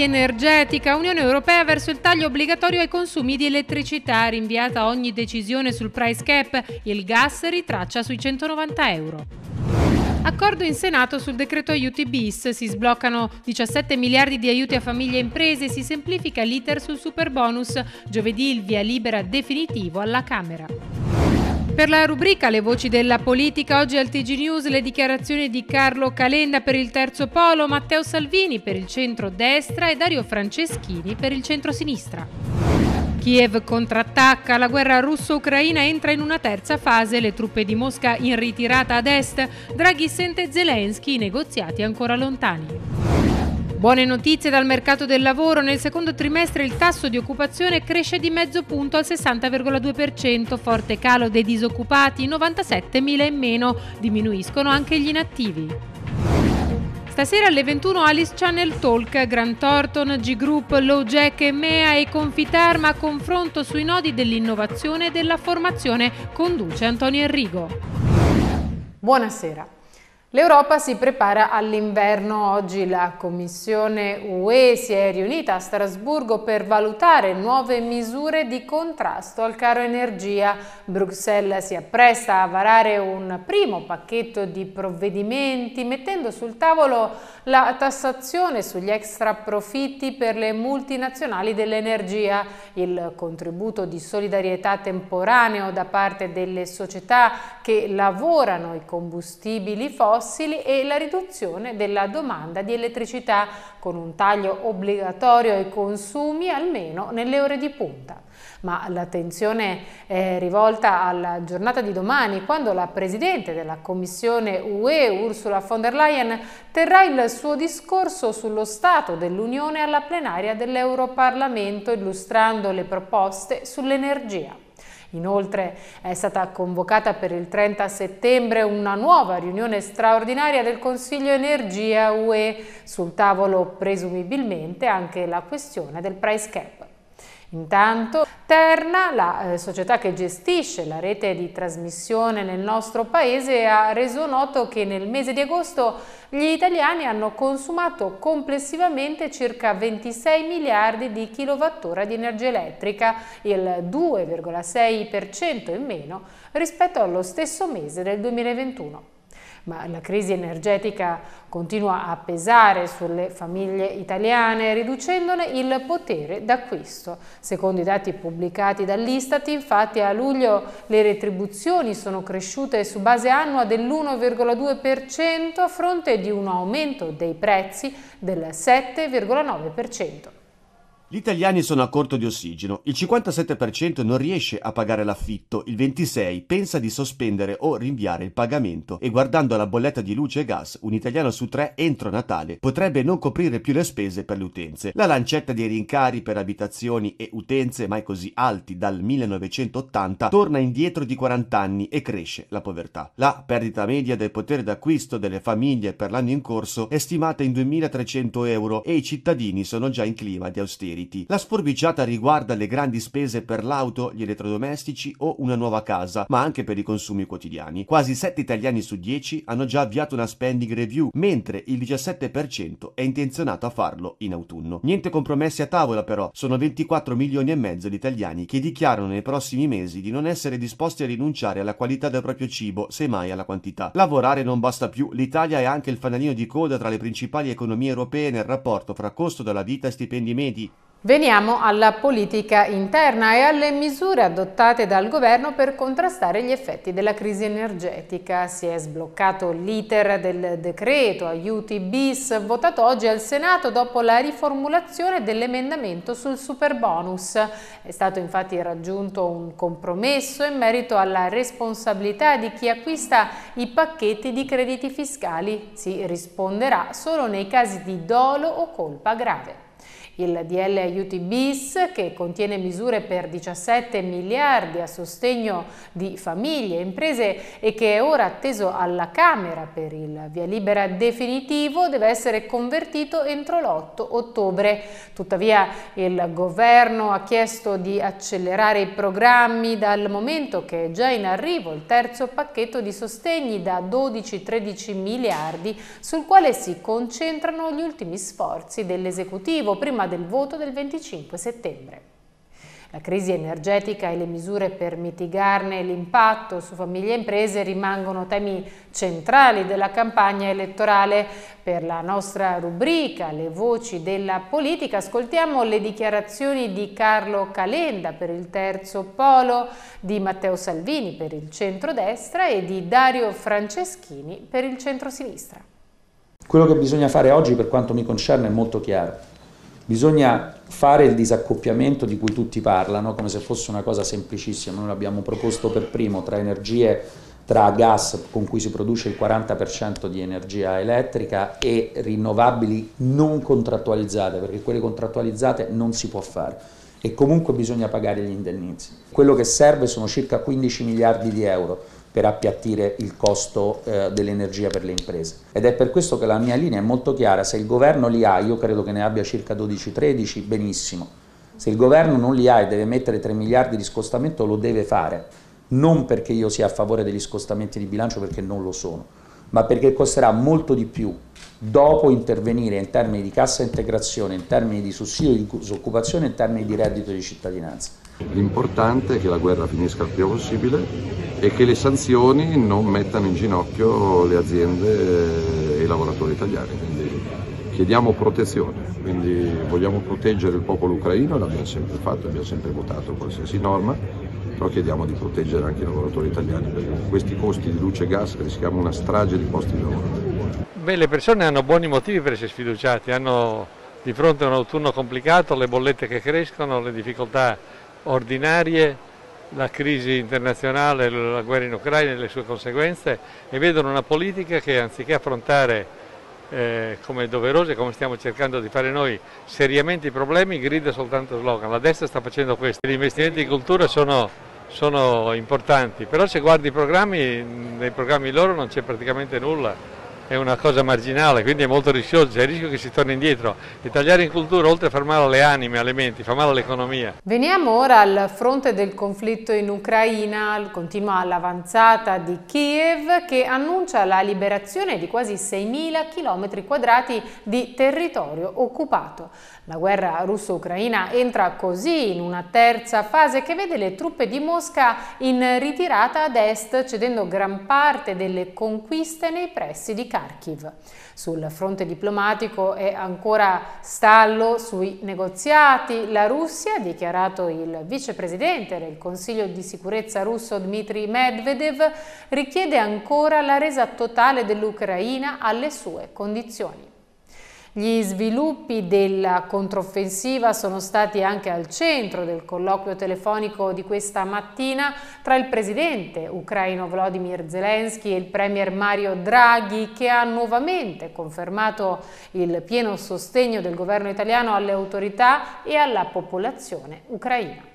Crisi energetica, Unione Europea verso il taglio obbligatorio ai consumi di elettricità, rinviata ogni decisione sul price cap, il gas ritraccia sui 190 euro. Accordo in Senato sul decreto aiuti bis, si sbloccano 17 miliardi di aiuti a famiglie e imprese, si semplifica l'iter sul super bonus, giovedì il via libera definitivo alla Camera. Per la rubrica Le voci della politica, oggi al TG News le dichiarazioni di Carlo Calenda per il terzo polo, Matteo Salvini per il centro-destra e Dario Franceschini per il centro-sinistra. Kiev contrattacca, la guerra russo-ucraina entra in una terza fase, le truppe di Mosca in ritirata ad est, Draghi sente Zelensky, i negoziati ancora lontani. Buone notizie dal mercato del lavoro, nel secondo trimestre il tasso di occupazione cresce di mezzo punto al 60,2%, forte calo dei disoccupati, 97.000 in meno, diminuiscono anche gli inattivi. Stasera alle 21 Alice Channel Talk, Grant Thornton, G-Group, Low Jack, EMEA e Confitarma, confronto sui nodi dell'innovazione e della formazione, conduce Antonio Enrico. Buonasera. L'Europa si prepara all'inverno. Oggi la Commissione UE si è riunita a Strasburgo per valutare nuove misure di contrasto al caro energia. Bruxelles si appresta a varare un primo pacchetto di provvedimenti mettendo sul tavolo la tassazione sugli extra profitti per le multinazionali dell'energia, il contributo di solidarietà temporaneo da parte delle società che lavorano i combustibili fossili fossili e la riduzione della domanda di elettricità, con un taglio obbligatorio ai consumi almeno nelle ore di punta. Ma l'attenzione è rivolta alla giornata di domani, quando la Presidente della Commissione UE, Ursula von der Leyen, terrà il suo discorso sullo stato dell'Unione alla plenaria dell'Europarlamento, illustrando le proposte sull'energia. Inoltre è stata convocata per il 30 settembre una nuova riunione straordinaria del Consiglio Energia UE, sul tavolo presumibilmente anche la questione del price cap. Intanto Terna, la eh, società che gestisce la rete di trasmissione nel nostro paese, ha reso noto che nel mese di agosto gli italiani hanno consumato complessivamente circa 26 miliardi di kilowattora di energia elettrica, il 2,6% in meno rispetto allo stesso mese del 2021 ma la crisi energetica continua a pesare sulle famiglie italiane, riducendone il potere d'acquisto. Secondo i dati pubblicati dall'Istat, infatti a luglio le retribuzioni sono cresciute su base annua dell'1,2% a fronte di un aumento dei prezzi del 7,9%. Gli italiani sono a corto di ossigeno, il 57% non riesce a pagare l'affitto, il 26% pensa di sospendere o rinviare il pagamento e guardando la bolletta di luce e gas, un italiano su tre entro Natale potrebbe non coprire più le spese per le utenze. La lancetta dei rincari per abitazioni e utenze mai così alti dal 1980 torna indietro di 40 anni e cresce la povertà. La perdita media del potere d'acquisto delle famiglie per l'anno in corso è stimata in 2.300 euro e i cittadini sono già in clima di austerità meriti. La sforbiciata riguarda le grandi spese per l'auto, gli elettrodomestici o una nuova casa, ma anche per i consumi quotidiani. Quasi 7 italiani su 10 hanno già avviato una spending review, mentre il 17% è intenzionato a farlo in autunno. Niente compromessi a tavola però, sono 24 milioni e mezzo di italiani che dichiarano nei prossimi mesi di non essere disposti a rinunciare alla qualità del proprio cibo, semmai alla quantità. Lavorare non basta più, l'Italia è anche il fanalino di coda tra le principali economie europee nel rapporto fra costo della vita e stipendi medi, Veniamo alla politica interna e alle misure adottate dal governo per contrastare gli effetti della crisi energetica. Si è sbloccato l'iter del decreto aiuti bis votato oggi al Senato dopo la riformulazione dell'emendamento sul super bonus. È stato infatti raggiunto un compromesso in merito alla responsabilità di chi acquista i pacchetti di crediti fiscali. Si risponderà solo nei casi di dolo o colpa grave. Il DL Aiuti Bis, che contiene misure per 17 miliardi a sostegno di famiglie e imprese e che è ora atteso alla Camera per il via libera definitivo, deve essere convertito entro l'8 ottobre. Tuttavia il governo ha chiesto di accelerare i programmi dal momento che è già in arrivo il terzo pacchetto di sostegni da 12-13 miliardi sul quale si concentrano gli ultimi sforzi dell'esecutivo prima prima del voto del 25 settembre. La crisi energetica e le misure per mitigarne l'impatto su famiglie e imprese rimangono temi centrali della campagna elettorale. Per la nostra rubrica Le voci della politica ascoltiamo le dichiarazioni di Carlo Calenda per il terzo polo, di Matteo Salvini per il centrodestra e di Dario Franceschini per il centrosinistra. Quello che bisogna fare oggi per quanto mi concerne è molto chiaro Bisogna fare il disaccoppiamento di cui tutti parlano, come se fosse una cosa semplicissima. Noi l'abbiamo proposto per primo tra energie, tra gas con cui si produce il 40% di energia elettrica e rinnovabili non contrattualizzate, perché quelle contrattualizzate non si può fare e comunque bisogna pagare gli indennizi. Quello che serve sono circa 15 miliardi di euro per appiattire il costo eh, dell'energia per le imprese. Ed è per questo che la mia linea è molto chiara, se il governo li ha, io credo che ne abbia circa 12-13, benissimo, se il governo non li ha e deve mettere 3 miliardi di scostamento lo deve fare, non perché io sia a favore degli scostamenti di bilancio perché non lo sono, ma perché costerà molto di più dopo intervenire in termini di cassa integrazione, in termini di sussidio di disoccupazione, in termini di reddito di cittadinanza. L'importante è che la guerra finisca il prima possibile e che le sanzioni non mettano in ginocchio le aziende e i lavoratori italiani. Quindi chiediamo protezione, quindi vogliamo proteggere il popolo ucraino, l'abbiamo sempre fatto, abbiamo sempre votato qualsiasi norma, però chiediamo di proteggere anche i lavoratori italiani perché con questi costi di luce e gas rischiamo una strage di posti di lavoro. Beh, le persone hanno buoni motivi per essere sfiduciate, hanno di fronte a un autunno complicato, le bollette che crescono, le difficoltà ordinarie la crisi internazionale, la guerra in Ucraina e le sue conseguenze e vedono una politica che anziché affrontare eh, come doverose, come stiamo cercando di fare noi, seriamente i problemi, grida soltanto slogan. La destra sta facendo questo. Gli investimenti in cultura sono, sono importanti, però se guardi i programmi, nei programmi loro non c'è praticamente nulla è una cosa marginale, quindi è molto rischioso, c'è il rischio che si torni indietro e tagliare in cultura oltre a far male alle anime, alle menti, fa male all'economia. Veniamo ora al fronte del conflitto in Ucraina, continua l'avanzata di Kiev che annuncia la liberazione di quasi 6.000 km quadrati di territorio occupato. La guerra russo-ucraina entra così in una terza fase che vede le truppe di Mosca in ritirata ad est, cedendo gran parte delle conquiste nei pressi di Kiev. Kharkiv. Sul fronte diplomatico è ancora stallo sui negoziati. La Russia, ha dichiarato il vicepresidente del Consiglio di sicurezza russo Dmitry Medvedev, richiede ancora la resa totale dell'Ucraina alle sue condizioni. Gli sviluppi della controffensiva sono stati anche al centro del colloquio telefonico di questa mattina tra il presidente ucraino Volodymyr Zelensky e il premier Mario Draghi che ha nuovamente confermato il pieno sostegno del governo italiano alle autorità e alla popolazione ucraina.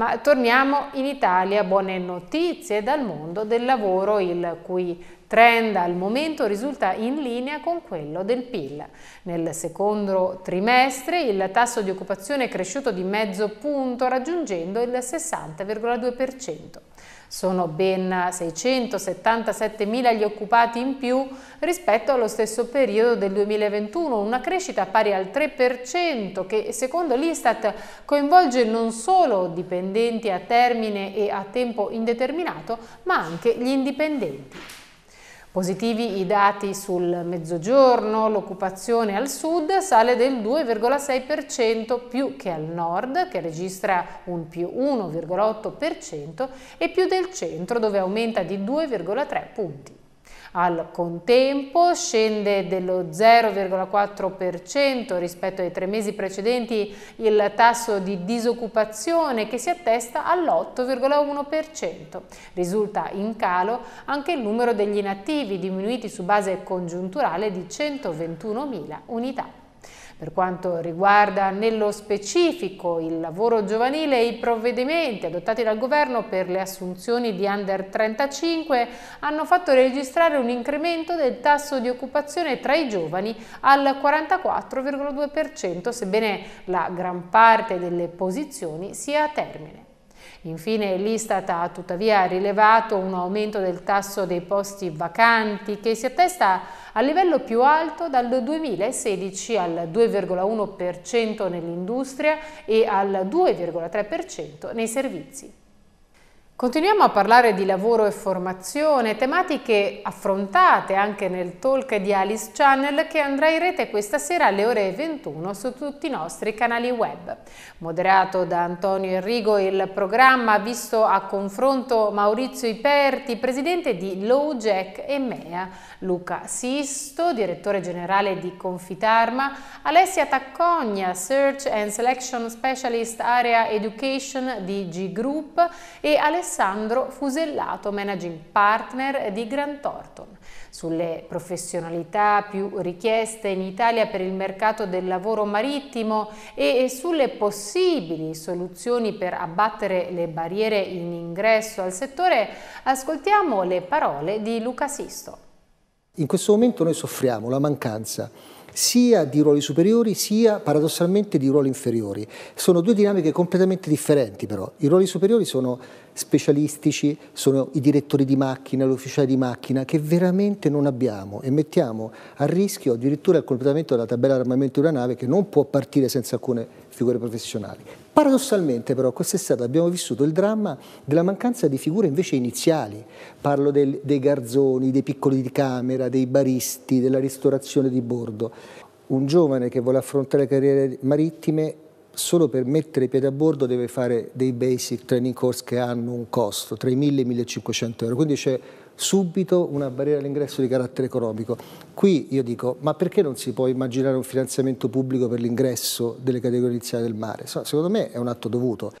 Ma torniamo in Italia, buone notizie dal mondo del lavoro, il cui trend al momento risulta in linea con quello del PIL. Nel secondo trimestre il tasso di occupazione è cresciuto di mezzo punto raggiungendo il 60,2%. Sono ben 677 mila gli occupati in più rispetto allo stesso periodo del 2021, una crescita pari al 3% che secondo l'Istat coinvolge non solo dipendenti a termine e a tempo indeterminato, ma anche gli indipendenti. Positivi i dati sul mezzogiorno, l'occupazione al sud sale del 2,6% più che al nord che registra un più 1,8% e più del centro dove aumenta di 2,3 punti. Al contempo scende dello 0,4% rispetto ai tre mesi precedenti il tasso di disoccupazione che si attesta all'8,1%. Risulta in calo anche il numero degli inattivi diminuiti su base congiunturale di 121.000 unità. Per quanto riguarda nello specifico il lavoro giovanile i provvedimenti adottati dal governo per le assunzioni di under 35 hanno fatto registrare un incremento del tasso di occupazione tra i giovani al 44,2%, sebbene la gran parte delle posizioni sia a termine. Infine l'Istat ha tuttavia rilevato un aumento del tasso dei posti vacanti che si attesta al livello più alto dal 2016 al 2,1% nell'industria e al 2,3% nei servizi. Continuiamo a parlare di lavoro e formazione, tematiche affrontate anche nel talk di Alice Channel che andrà in rete questa sera alle ore 21 su tutti i nostri canali web. Moderato da Antonio Enrigo, il programma ha visto a confronto Maurizio Iperti, presidente di Low Jack e Mea, Luca Sisto, direttore generale di Confitarma, Alessia Taccogna, Search and Selection Specialist Area Education di G Group e Alessia Alessandro Fusellato, managing partner di Grant Thornton. Sulle professionalità più richieste in Italia per il mercato del lavoro marittimo e sulle possibili soluzioni per abbattere le barriere in ingresso al settore, ascoltiamo le parole di Luca Sisto. In questo momento noi soffriamo la mancanza sia di ruoli superiori sia paradossalmente di ruoli inferiori. Sono due dinamiche completamente differenti però. I ruoli superiori sono specialistici, sono i direttori di macchina, l'ufficiale di macchina, che veramente non abbiamo e mettiamo a rischio addirittura il completamento della tabella d'armamento di una nave che non può partire senza alcune figure professionali. Paradossalmente però quest'estate abbiamo vissuto il dramma della mancanza di figure invece iniziali, parlo del, dei garzoni, dei piccoli di camera, dei baristi, della ristorazione di bordo. Un giovane che vuole affrontare carriere marittime solo per mettere piede a bordo deve fare dei basic training course che hanno un costo tra i 1.000 e i 1.500 euro, quindi c'è subito una barriera all'ingresso di carattere economico. Qui io dico, ma perché non si può immaginare un finanziamento pubblico per l'ingresso delle categorie iniziali del mare? secondo me è un atto dovuto.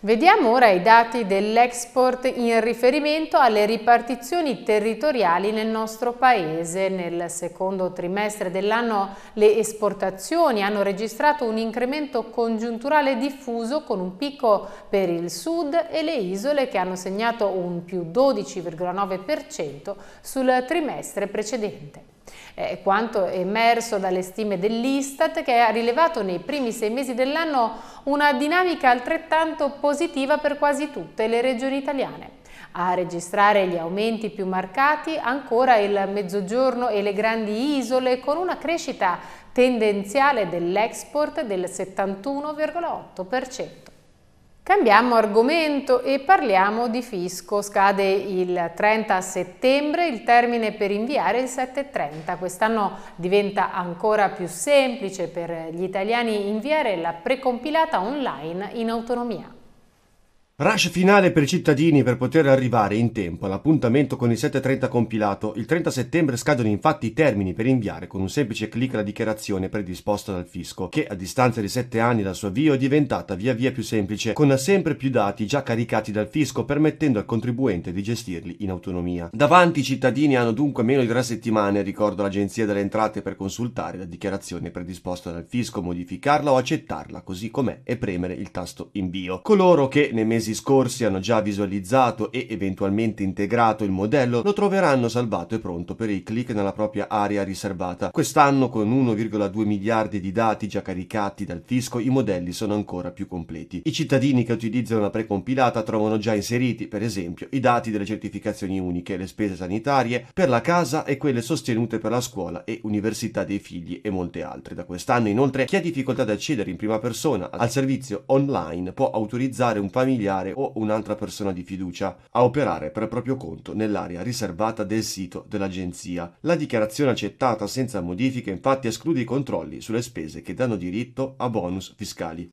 Vediamo ora i dati dell'export in riferimento alle ripartizioni territoriali nel nostro paese. Nel secondo trimestre dell'anno le esportazioni hanno registrato un incremento congiunturale diffuso con un picco per il sud e le isole che hanno segnato un più 12,9% sul trimestre precedente eh, quanto emerso dalle stime dell'Istat che ha rilevato nei primi sei mesi dell'anno una dinamica altrettanto positiva per quasi tutte le regioni italiane. A registrare gli aumenti più marcati ancora il mezzogiorno e le grandi isole con una crescita tendenziale dell'export del 71,8%. Cambiamo argomento e parliamo di fisco. Scade il 30 settembre il termine per inviare il 730. Quest'anno diventa ancora più semplice per gli italiani inviare la precompilata online in autonomia. Rush finale per i cittadini per poter arrivare in tempo all'appuntamento con il 7.30 compilato. Il 30 settembre scadono infatti i termini per inviare con un semplice clic la dichiarazione predisposta dal fisco, che a distanza di 7 anni dal suo avvio è diventata via via più semplice, con sempre più dati già caricati dal fisco permettendo al contribuente di gestirli in autonomia. Davanti i cittadini hanno dunque meno di 3 settimane, ricordo l'Agenzia delle Entrate, per consultare la dichiarazione predisposta dal fisco, modificarla o accettarla così com'è e premere il tasto invio. Coloro che nei mesi mesi scorsi hanno già visualizzato e eventualmente integrato il modello lo troveranno salvato e pronto per i click nella propria area riservata. Quest'anno con 1,2 miliardi di dati già caricati dal fisco i modelli sono ancora più completi. I cittadini che utilizzano la precompilata trovano già inseriti per esempio i dati delle certificazioni uniche, le spese sanitarie per la casa e quelle sostenute per la scuola e università dei figli e molte altre. Da quest'anno inoltre chi ha difficoltà ad accedere in prima persona al servizio online può autorizzare un familiare familiare o un'altra persona di fiducia a operare per proprio conto nell'area riservata del sito dell'agenzia. La dichiarazione accettata senza modifica infatti esclude i controlli sulle spese che danno diritto a bonus fiscali.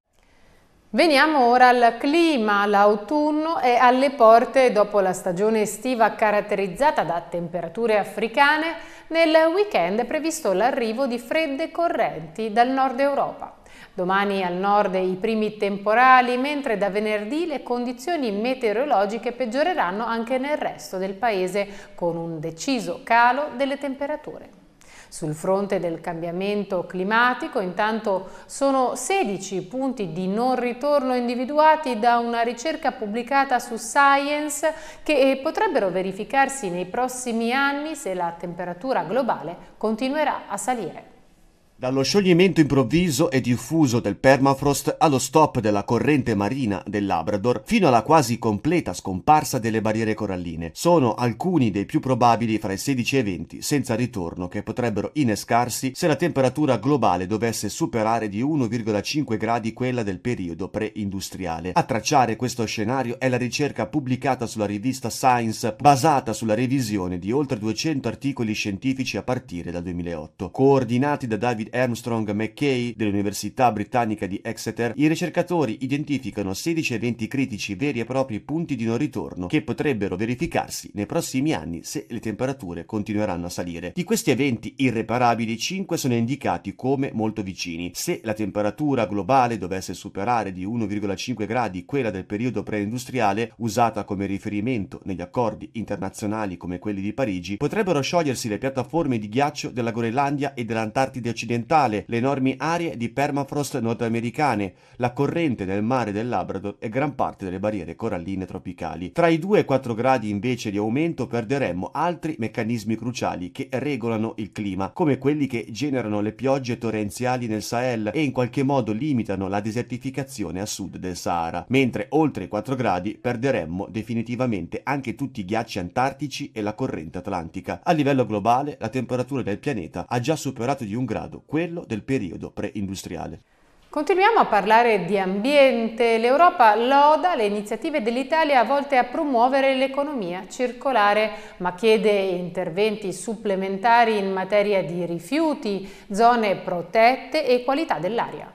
Veniamo ora al clima, l'autunno è alle porte dopo la stagione estiva caratterizzata da temperature africane, nel weekend è previsto l'arrivo di fredde correnti dal nord Europa. Domani al nord i primi temporali, mentre da venerdì le condizioni meteorologiche peggioreranno anche nel resto del paese, con un deciso calo delle temperature. Sul fronte del cambiamento climatico intanto sono 16 punti di non ritorno individuati da una ricerca pubblicata su Science che potrebbero verificarsi nei prossimi anni se la temperatura globale continuerà a salire. Dallo scioglimento improvviso e diffuso del permafrost allo stop della corrente marina del Labrador fino alla quasi completa scomparsa delle barriere coralline sono alcuni dei più probabili fra i 16 eventi senza ritorno che potrebbero innescarsi se la temperatura globale dovesse superare di 1,5 gradi quella del periodo pre-industriale. A tracciare questo scenario è la ricerca pubblicata sulla rivista Science basata sulla revisione di oltre 200 articoli scientifici a partire dal 2008, coordinati da David Armstrong McKay dell'Università Britannica di Exeter, i ricercatori identificano 16 eventi critici veri e propri punti di non ritorno che potrebbero verificarsi nei prossimi anni se le temperature continueranno a salire. Di questi eventi irreparabili, 5 sono indicati come molto vicini. Se la temperatura globale dovesse superare di 1,5 gradi quella del periodo preindustriale, usata come riferimento negli accordi internazionali come quelli di Parigi, potrebbero sciogliersi le piattaforme di ghiaccio della Groenlandia e dell'Antartide occidentale ambientale, le enormi aree di permafrost nordamericane, la corrente del mare del Labrador e gran parte delle barriere coralline tropicali. Tra i 2 e 4 gradi invece di aumento perderemmo altri meccanismi cruciali che regolano il clima, come quelli che generano le piogge torrenziali nel Sahel e in qualche modo limitano la desertificazione a sud del Sahara, mentre oltre i 4 gradi perderemmo definitivamente anche tutti i ghiacci antartici e la corrente atlantica. A livello globale la temperatura del pianeta ha già superato di un grado quello del periodo preindustriale. Continuiamo a parlare di ambiente. L'Europa loda le iniziative dell'Italia volte a promuovere l'economia circolare, ma chiede interventi supplementari in materia di rifiuti, zone protette e qualità dell'aria.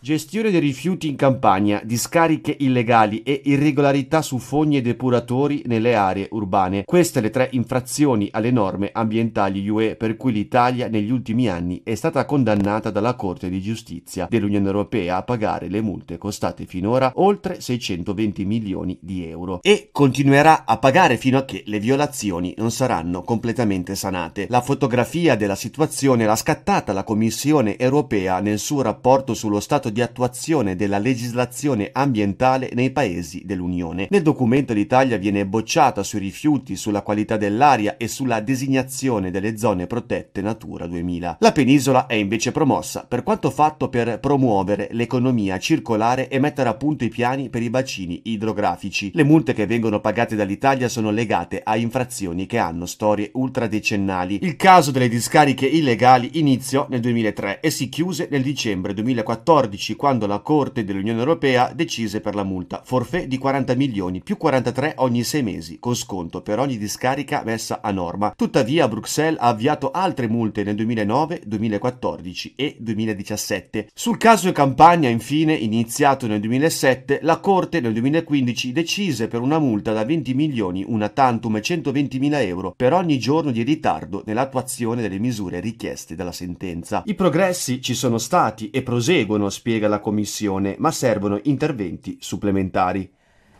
Gestione dei rifiuti in Campania, discariche illegali e irregolarità su fogni e depuratori nelle aree urbane. Queste le tre infrazioni alle norme ambientali UE per cui l'Italia negli ultimi anni è stata condannata dalla Corte di Giustizia dell'Unione Europea a pagare le multe costate finora oltre 620 milioni di euro e continuerà a pagare fino a che le violazioni non saranno completamente sanate. La fotografia della situazione l'ha scattata la Commissione Europea nel suo rapporto sullo stato stato di attuazione della legislazione ambientale nei paesi dell'Unione. Nel documento l'Italia viene bocciata sui rifiuti, sulla qualità dell'aria e sulla designazione delle zone protette Natura 2000. La penisola è invece promossa per quanto fatto per promuovere l'economia circolare e mettere a punto i piani per i bacini idrografici. Le multe che vengono pagate dall'Italia sono legate a infrazioni che hanno storie ultradecennali. Il caso delle discariche illegali iniziò nel 2003 e si chiuse nel dicembre 2014 2012 quando la Corte dell'Unione Europea decise per la multa, forfè di 40 milioni più 43 ogni 6 mesi, con sconto per ogni discarica messa a norma. Tuttavia Bruxelles ha avviato altre multe nel 2009, 2014 e 2017. Sul caso Campania, infine, iniziato nel 2007, la Corte nel 2015 decise per una multa da 20 milioni una tantum 120 mila euro per ogni giorno di ritardo nell'attuazione delle misure richieste dalla sentenza. I progressi ci sono stati e proseguono, spiegando spiega la Commissione, ma servono interventi supplementari.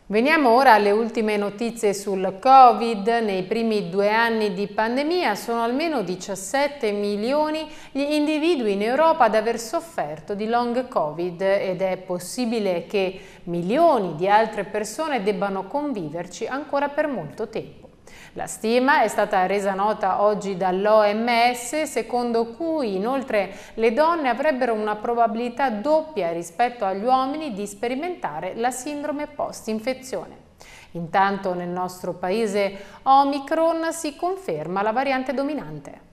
Veniamo ora alle ultime notizie sul Covid. Nei primi due anni di pandemia sono almeno 17 milioni gli individui in Europa ad aver sofferto di long Covid ed è possibile che milioni di altre persone debbano conviverci ancora per molto tempo. La stima è stata resa nota oggi dall'OMS secondo cui inoltre le donne avrebbero una probabilità doppia rispetto agli uomini di sperimentare la sindrome post-infezione. Intanto nel nostro paese Omicron si conferma la variante dominante.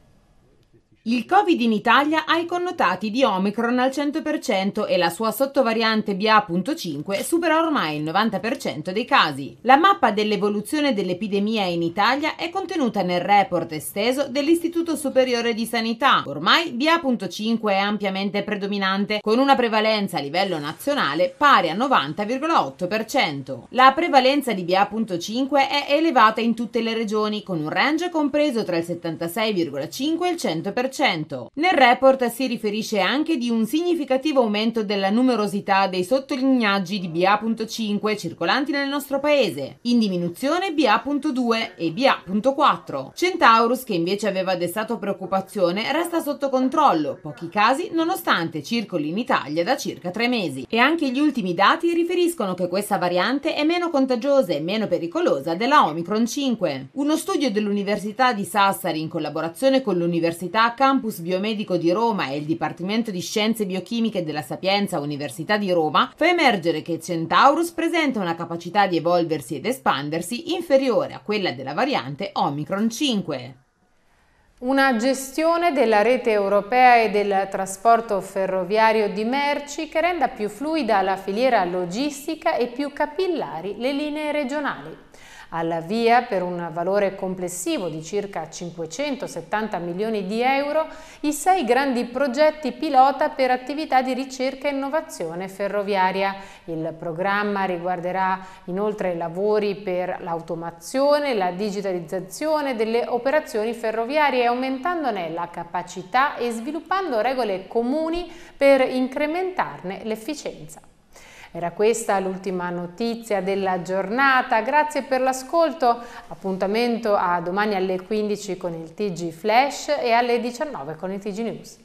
Il Covid in Italia ha i connotati di Omicron al 100% e la sua sottovariante BA.5 supera ormai il 90% dei casi. La mappa dell'evoluzione dell'epidemia in Italia è contenuta nel report esteso dell'Istituto Superiore di Sanità. Ormai BA.5 è ampiamente predominante, con una prevalenza a livello nazionale pari a 90,8%. La prevalenza di BA.5 è elevata in tutte le regioni, con un range compreso tra il 76,5 e il 100%. 2%. Nel report si riferisce anche di un significativo aumento della numerosità dei sottolineaggi di BA.5 circolanti nel nostro paese, in diminuzione BA.2 e BA.4. Centaurus, che invece aveva destato preoccupazione, resta sotto controllo, pochi casi nonostante circoli in Italia da circa tre mesi. E anche gli ultimi dati riferiscono che questa variante è meno contagiosa e meno pericolosa della Omicron 5. Uno studio dell'Università di Sassari in collaborazione con l'Università Ca campus biomedico di Roma e il Dipartimento di Scienze Biochimiche della Sapienza Università di Roma, fa emergere che Centaurus presenta una capacità di evolversi ed espandersi inferiore a quella della variante Omicron 5. Una gestione della rete europea e del trasporto ferroviario di merci che renda più fluida la filiera logistica e più capillari le linee regionali alla via per un valore complessivo di circa 570 milioni di euro i sei grandi progetti pilota per attività di ricerca e innovazione ferroviaria. Il programma riguarderà inoltre lavori per l'automazione, la digitalizzazione delle operazioni ferroviarie, aumentandone la capacità e sviluppando regole comuni per incrementarne l'efficienza. Era questa l'ultima notizia della giornata, grazie per l'ascolto, appuntamento a domani alle 15 con il TG Flash e alle 19 con il TG News.